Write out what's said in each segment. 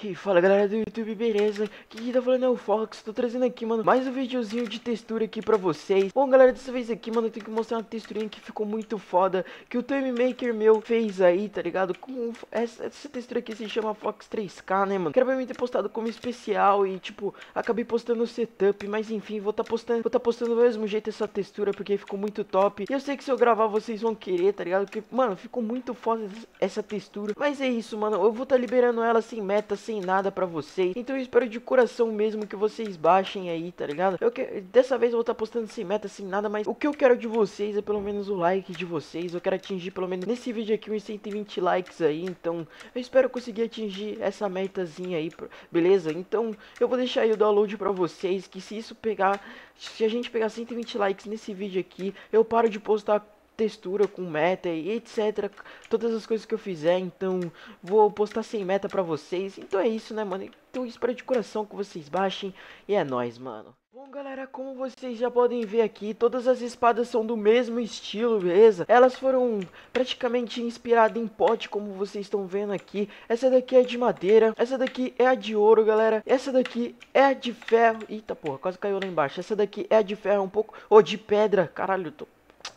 E fala galera do YouTube, beleza? Quem tá falando é o Fox, tô trazendo aqui, mano, mais um videozinho de textura aqui pra vocês Bom galera, dessa vez aqui, mano, eu tenho que mostrar uma texturinha que ficou muito foda Que o Time Maker meu fez aí, tá ligado? Com essa, essa textura aqui se chama Fox 3K, né, mano? Que era pra mim ter postado como especial e, tipo, acabei postando o setup Mas enfim, vou tá postando, vou tá postando do mesmo jeito essa textura porque ficou muito top E eu sei que se eu gravar vocês vão querer, tá ligado? Porque, mano, ficou muito foda essa textura Mas é isso, mano, eu vou tá liberando ela sem metas sem nada para vocês. Então eu espero de coração mesmo que vocês baixem aí, tá ligado? Eu que... Dessa vez eu vou estar tá postando sem meta, sem nada, mas o que eu quero de vocês é pelo menos o like de vocês. Eu quero atingir pelo menos nesse vídeo aqui uns 120 likes aí, então eu espero conseguir atingir essa metazinha aí, beleza? Então eu vou deixar aí o download para vocês, que se isso pegar, se a gente pegar 120 likes nesse vídeo aqui, eu paro de postar textura com meta e etc. Todas as coisas que eu fizer, então vou postar sem meta pra vocês. Então é isso, né, mano? Então espero de coração que vocês baixem e é nóis, mano. Bom, galera, como vocês já podem ver aqui, todas as espadas são do mesmo estilo, beleza? Elas foram praticamente inspiradas em pote, como vocês estão vendo aqui. Essa daqui é de madeira, essa daqui é a de ouro, galera. Essa daqui é a de ferro. Eita, porra, quase caiu lá embaixo. Essa daqui é a de ferro um pouco... Ou oh, de pedra, caralho, tô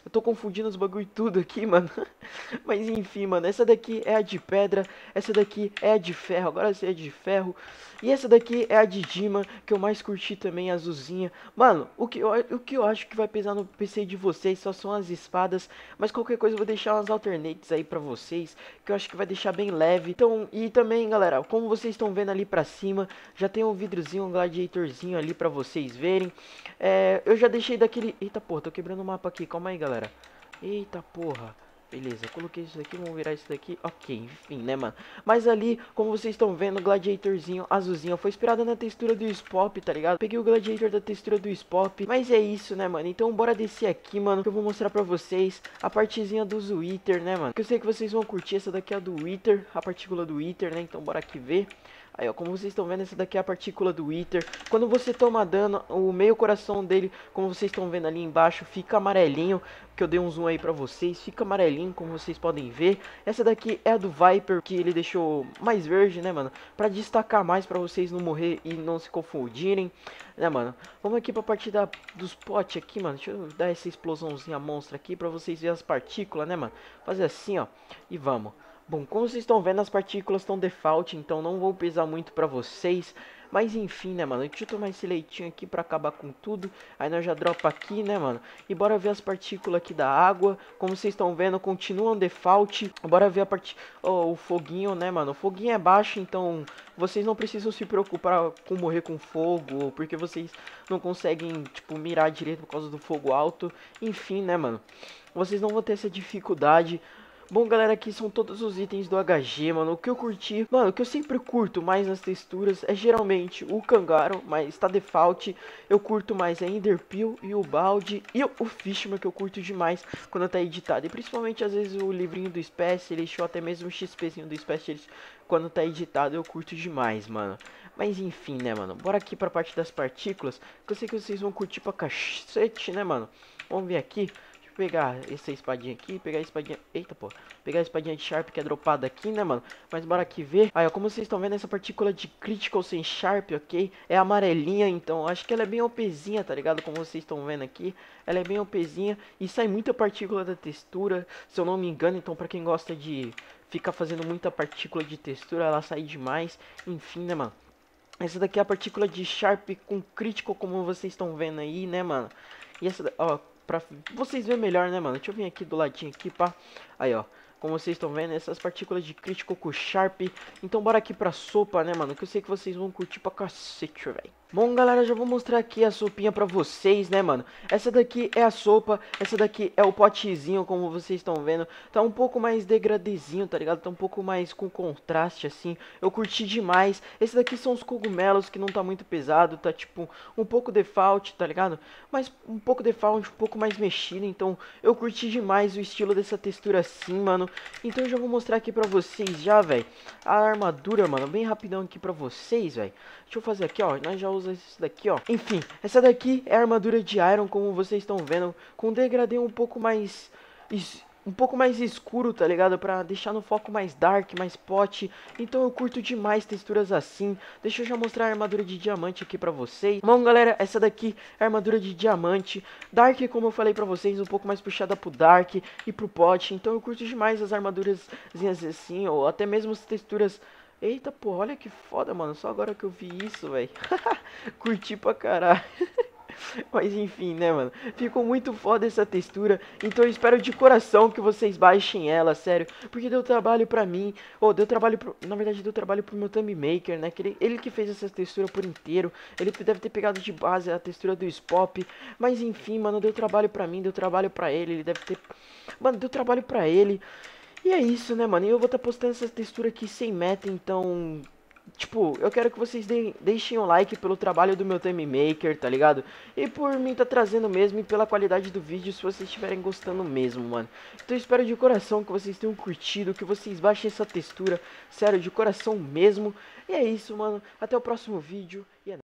eu tô confundindo os bagulho tudo aqui, mano. Mas enfim, mano. Essa daqui é a de pedra. Essa daqui é a de ferro. Agora essa é de ferro. E essa daqui é a de Dima, que eu mais curti também, a azulzinha. Mano, o que, eu, o que eu acho que vai pesar no PC de vocês só são as espadas. Mas qualquer coisa eu vou deixar umas alternates aí pra vocês, que eu acho que vai deixar bem leve. Então, e também, galera, como vocês estão vendo ali pra cima, já tem um vidrozinho, um gladiatorzinho ali pra vocês verem. É, eu já deixei daquele... Eita, porra, tô quebrando o mapa aqui. Calma aí, galera galera. Eita porra. Beleza, coloquei isso daqui, vamos virar isso daqui. Ok, enfim, né, mano? Mas ali, como vocês estão vendo, o Gladiatorzinho azulzinho foi inspirado na textura do Spop, tá ligado? Peguei o Gladiator da textura do Spop. Mas é isso, né, mano? Então bora descer aqui, mano, que eu vou mostrar pra vocês a partezinha do Wither, né, mano? Que eu sei que vocês vão curtir, essa daqui é a do Wither, a partícula do Wither, né? Então bora aqui ver. Aí, ó, como vocês estão vendo, essa daqui é a partícula do Wither. Quando você toma dano, o meio coração dele, como vocês estão vendo ali embaixo, fica amarelinho. Que eu dei um zoom aí pra vocês. Fica amarelinho, como vocês podem ver. Essa daqui é a do Viper, que ele deixou mais verde, né, mano? Pra destacar mais, pra vocês não morrer e não se confundirem, né, mano? Vamos aqui pra parte da, dos potes aqui, mano. Deixa eu dar essa explosãozinha monstra aqui pra vocês verem as partículas, né, mano? Fazer assim, ó. E vamos. Bom, como vocês estão vendo, as partículas estão default, então não vou pesar muito pra vocês. Mas enfim, né, mano? Deixa eu tomar esse leitinho aqui pra acabar com tudo. Aí nós já dropa aqui, né, mano? E bora ver as partículas aqui da água. Como vocês estão vendo, continuam default. Bora ver a parte... Oh, o foguinho, né, mano? O foguinho é baixo, então vocês não precisam se preocupar com morrer com fogo. Ou porque vocês não conseguem, tipo, mirar direito por causa do fogo alto. Enfim, né, mano? Vocês não vão ter essa dificuldade. Bom, galera, aqui são todos os itens do HG, mano. O que eu curti, mano, o que eu sempre curto mais nas texturas é geralmente o Cangaro, mas tá default. Eu curto mais a Enderpeel e o Balde e o Fishman, que eu curto demais quando tá editado. E principalmente, às vezes, o livrinho do Espécie, ele show até mesmo o XPzinho do Espécie, eles, quando tá editado, eu curto demais, mano. Mas enfim, né, mano. Bora aqui pra parte das partículas, que eu sei que vocês vão curtir pra cacete, né, mano. Vamos ver aqui pegar essa espadinha aqui, pegar a espadinha... Eita, pô. Pegar a espadinha de Sharp que é dropada aqui, né, mano? Mas bora aqui ver. Aí, ó, como vocês estão vendo, essa partícula de Critical sem Sharp, ok? É amarelinha, então acho que ela é bem OPzinha, tá ligado? Como vocês estão vendo aqui. Ela é bem OPzinha e sai muita partícula da textura, se eu não me engano. Então, pra quem gosta de ficar fazendo muita partícula de textura, ela sai demais. Enfim, né, mano? Essa daqui é a partícula de Sharp com Critical, como vocês estão vendo aí, né, mano? E essa, ó, pra vocês verem melhor, né, mano? Deixa eu vir aqui do ladinho aqui, pá. Aí, ó. Como vocês estão vendo, essas partículas de crítico com Sharp. Então bora aqui pra sopa, né, mano? Que eu sei que vocês vão curtir pra cacete, velho. Bom, galera, já vou mostrar aqui a sopinha pra vocês, né, mano? Essa daqui é a sopa, essa daqui é o potezinho, como vocês estão vendo. Tá um pouco mais degradezinho, tá ligado? Tá um pouco mais com contraste, assim. Eu curti demais. Esse daqui são os cogumelos, que não tá muito pesado, tá, tipo, um pouco default, tá ligado? Mas um pouco default, um pouco mais mexido, então eu curti demais o estilo dessa textura assim, mano. Então eu já vou mostrar aqui pra vocês já, velho, a armadura, mano, bem rapidão aqui pra vocês, velho. Deixa eu fazer aqui, ó, nós já usamos usar isso daqui, ó. Enfim, essa daqui é a armadura de Iron, como vocês estão vendo, com um degradê um pouco mais... Um pouco mais escuro, tá ligado? Pra deixar no foco mais dark, mais pote. Então eu curto demais texturas assim. Deixa eu já mostrar a armadura de diamante aqui pra vocês. Bom, galera, essa daqui é a armadura de diamante. Dark, como eu falei pra vocês, um pouco mais puxada pro dark e pro pote. Então eu curto demais as armaduras assim, ou até mesmo as texturas Eita, porra, olha que foda, mano. Só agora que eu vi isso, velho. Curti pra caralho. Mas enfim, né, mano? Ficou muito foda essa textura. Então eu espero de coração que vocês baixem ela, sério. Porque deu trabalho pra mim. Ou oh, deu trabalho pro... Na verdade, deu trabalho pro meu thumb maker, né? Que ele, ele que fez essa textura por inteiro. Ele deve ter pegado de base a textura do Spop. Mas enfim, mano, deu trabalho pra mim, deu trabalho pra ele. Ele deve ter. Mano, deu trabalho pra ele. E é isso, né, mano? E eu vou estar tá postando essa textura aqui sem meta, então... Tipo, eu quero que vocês deem, deixem um like pelo trabalho do meu Time Maker, tá ligado? E por mim tá trazendo mesmo e pela qualidade do vídeo, se vocês estiverem gostando mesmo, mano. Então eu espero de coração que vocês tenham curtido, que vocês baixem essa textura, sério, de coração mesmo. E é isso, mano. Até o próximo vídeo e é nóis.